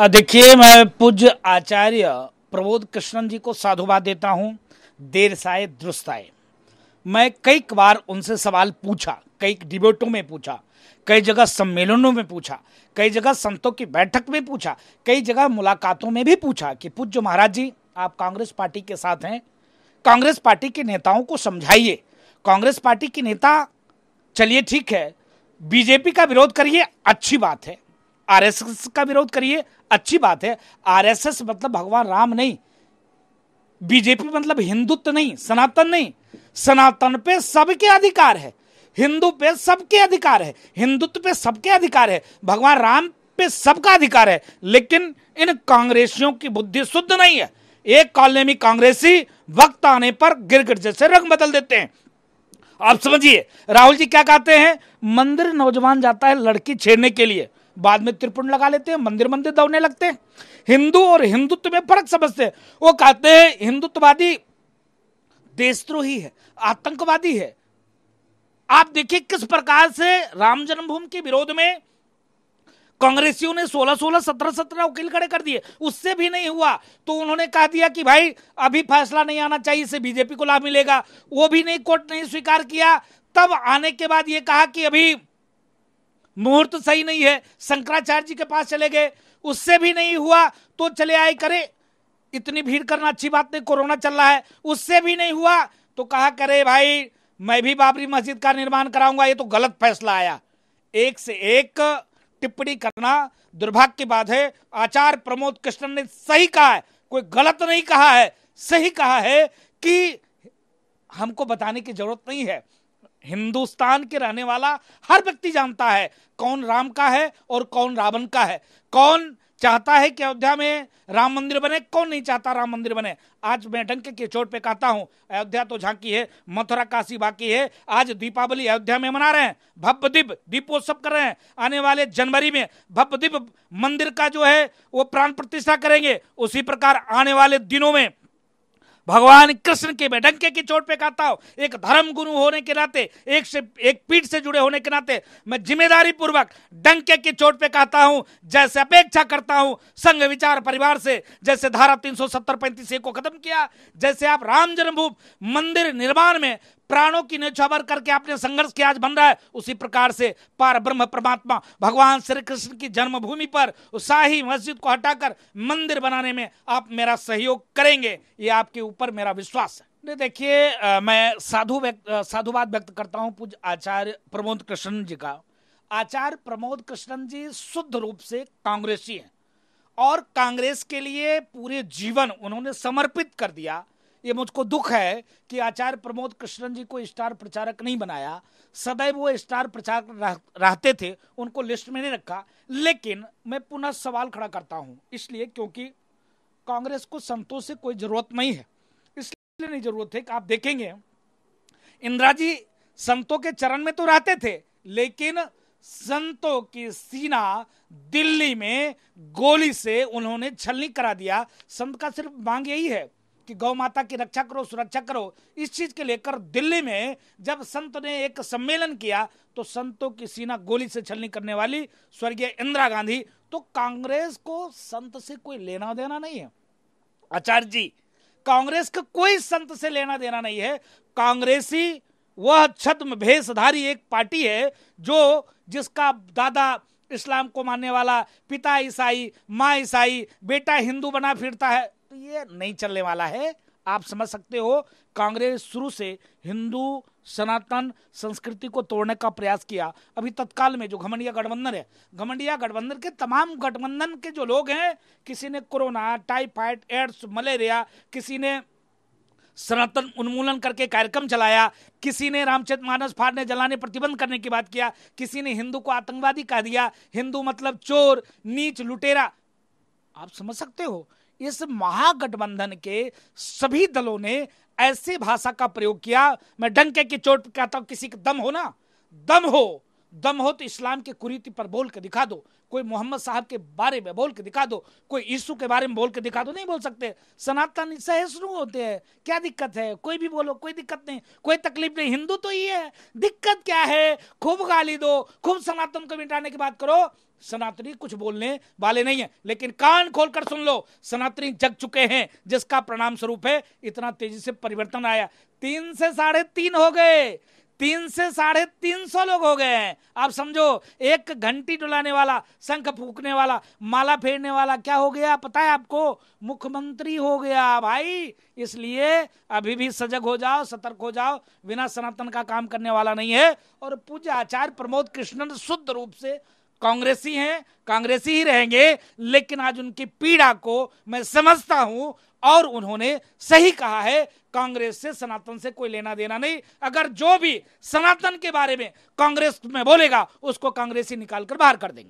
देखिए मैं पूज्य आचार्य प्रबोध कृष्णन जी को साधुवाद देता हूँ देर साए दुरुस्त आए मैं कई बार उनसे सवाल पूछा कई डिबेटों में पूछा कई जगह सम्मेलनों में पूछा कई जगह संतों की बैठक में पूछा कई जगह मुलाकातों में भी पूछा कि पूज्य महाराज जी आप कांग्रेस पार्टी के साथ हैं कांग्रेस पार्टी के नेताओं को समझाइए कांग्रेस पार्टी के नेता चलिए ठीक है बीजेपी का विरोध करिए अच्छी बात है आरएसएस का विरोध करिए अच्छी बात है आरएसएस मतलब भगवान राम नहीं बीजेपी मतलब हिंदुत्व नहीं सनातन नहीं सनातन पे सबके अधिकार है हिंदू पे सबके अधिकार है हिंदुत्व पे सबके अधिकार है भगवान राम पे सबका अधिकार है लेकिन इन कांग्रेसियों की बुद्धि शुद्ध नहीं है एक कॉलोनी कांग्रेसी वक्त आने पर गिर गिर जैसे रंग बदल देते हैं आप समझिए राहुल जी क्या कहते हैं मंदिर नौजवान जाता है लड़की छेड़ने के लिए बाद में त्रिपुण लगा लेते हैं मंदिर मंदिर दौड़ने लगते हैं हिंदू और हिंदुत्व में फर्क समझते हैं वो कहते हैं हिंदुत्ववादी देशद्रोही है आतंकवादी है आप देखिए किस प्रकार से राम जन्मभूमि के विरोध में कांग्रेसियों ने 16 16 17 17 वकील खड़े कर दिए उससे भी नहीं हुआ तो उन्होंने कहा दिया कि भाई अभी फैसला नहीं आना चाहिए इसे बीजेपी को लाभ मिलेगा वो भी नहीं कोर्ट नहीं स्वीकार किया तब आने के बाद ये कहा कि अभी मुहूर्त सही नहीं है शंकराचार्य जी के पास चले गए उससे भी नहीं हुआ तो चले आए करे इतनी भीड़ करना अच्छी बात नहीं कोरोना चल रहा है उससे भी नहीं हुआ तो कहा करे भाई मैं भी बाबरी मस्जिद का निर्माण कराऊंगा ये तो गलत फैसला आया एक से एक टिप्पणी करना दुर्भाग्य की बात है आचार्य प्रमोद कृष्णन ने सही कहा है कोई गलत नहीं कहा है सही कहा है कि हमको बताने की जरूरत नहीं है हिंदुस्तान के रहने वाला हर व्यक्ति जानता है कौन राम का है और कौन रावण का है कौन चाहता है कि अयोध्या में राम मंदिर बने कौन नहीं चाहता राम मंदिर बने आज मैं ढंग के चोट पे कहता हूं अयोध्या तो झांकी है मथुरा काशी बाकी है आज दीपावली अयोध्या में मना रहे हैं भव्य दीप दीपोत्सव कर रहे हैं आने वाले जनवरी में भव्य दीप मंदिर का जो है वो प्राण प्रतिष्ठा करेंगे उसी प्रकार आने वाले दिनों में भगवान कृष्ण के बेडंके की चोट पे कहता हूं एक धर्म गुरु होने के नाते एक से एक पीठ से जुड़े होने के नाते मैं जिम्मेदारी पूर्वक डंके की चोट पे कहता हूं जैसे अपेक्षा करता हूं संघ विचार परिवार से जैसे धारा तीन सौ सत्तर पैंतीस को खत्म किया जैसे आप राम जन्मभूमि मंदिर निर्माण में प्राणों की नछावर करके आपने संघर्ष किया आज बन रहा है उसी प्रकार से पार ब्रह्म परमात्मा भगवान श्री कृष्ण की जन्मभूमि पर शाही मस्जिद को हटाकर मंदिर बनाने में आप मेरा सहयोग करेंगे ये आपके ऊपर मेरा विश्वास है देखिए मैं साधु व्यक्त साधुवाद व्यक्त करता हूँ पूज आचार्य प्रमोद कृष्णन जी का आचार्य प्रमोद कृष्णन जी शुद्ध रूप से कांग्रेसी हैं और कांग्रेस के लिए पूरे जीवन उन्होंने समर्पित कर दिया ये मुझको दुख है कि आचार्य प्रमोद कृष्णन जी को स्टार प्रचारक नहीं बनाया सदैव वो स्टार प्रचारक रह, रहते थे उनको लिस्ट में नहीं रखा लेकिन मैं पुनः सवाल खड़ा करता हूँ इसलिए क्योंकि कांग्रेस को संतोष से कोई ज़रूरत नहीं है इसलिए नहीं ज़रूरत है कि आप देखेंगे इंदिरा जी संतों के चरण में तो रहते थे लेकिन संतों की सीना दिल्ली में गोली से उन्होंने छलनी करा दिया संत का सिर्फ मांग यही है कि गौ माता की रक्षा करो सुरक्षा करो इस चीज़ के लेकर दिल्ली में जब संत ने एक सम्मेलन किया तो संतों की सीना गोली से छलनी करने वाली स्वर्गीय इंदिरा गांधी तो कांग्रेस को संत से कोई लेना देना नहीं है आचार्य जी कांग्रेस का कोई संत से लेना देना नहीं है कांग्रेसी वह छद्म भेषधारी एक पार्टी है जो जिसका दादा इस्लाम को मानने वाला पिता ईसाई माँ ईसाई बेटा हिंदू बना फिरता है तो ये नहीं चलने वाला है आप समझ सकते हो कांग्रेस शुरू से हिंदू सनातन संस्कृति को तोड़ने का प्रयास किया अभी तत्काल में जो घमंडिया गठबंधन है घमंडिया गठबंधन के तमाम गठबंधन के जो लोग हैं किसी ने कोरोना टाइफाइड एड्स मलेरिया किसी ने सनातन उन्मूलन करके कार्यक्रम चलाया किसी ने रामचरित मानस फाड़ने जलाने प्रतिबंध करने की बात किया किसी ने हिंदू को आतंकवादी कह दिया हिंदू मतलब चोर नीच लुटेरा आप समझ सकते हो इस महागठबंधन के सभी दलों ने ऐसी भाषा का प्रयोग किया मैं डंके की चोट कहता हूं किसी का दम हो ना दम हो दम हो तो इस्लाम के कुरीति पर बोल के दिखा दो कोई मोहम्मद साहब के बारे में बोल के दिखा दो कोई यीशु के बारे में बोल के दिखा दो नहीं बोल सकते सनातन सहिष्णु होते हैं क्या दिक्कत है कोई भी बोलो कोई दिक्कत नहीं कोई तकलीफ नहीं हिंदू तो ये है दिक्कत क्या है खूब गाली दो खूब सनातन को मिटाने की बात करो सनातनी कुछ बोलने वाले नहीं है लेकिन कान खोलकर सुन लो सनातनी जग चुके हैं जिसका प्रणाम स्वरूप है इतना तेजी से परिवर्तन आया तीन से साढ़े तीन हो गए तीन से साढ़े तीन सौ लोग हो गए हैं आप समझो एक घंटी डुलाने वाला शंख फूकने वाला माला फेरने वाला क्या हो गया पता है आपको मुख्यमंत्री हो गया भाई इसलिए अभी भी सजग हो जाओ सतर्क हो जाओ बिना सनातन का काम करने वाला नहीं है और पूज्य आचार्य प्रमोद कृष्णन शुद्ध रूप से कांग्रेसी हैं कांग्रेसी ही रहेंगे लेकिन आज उनकी पीड़ा को मैं समझता हूं और उन्होंने सही कहा है कांग्रेस से सनातन से कोई लेना देना नहीं अगर जो भी सनातन के बारे में कांग्रेस में बोलेगा उसको कांग्रेसी निकाल कर बाहर कर देंगे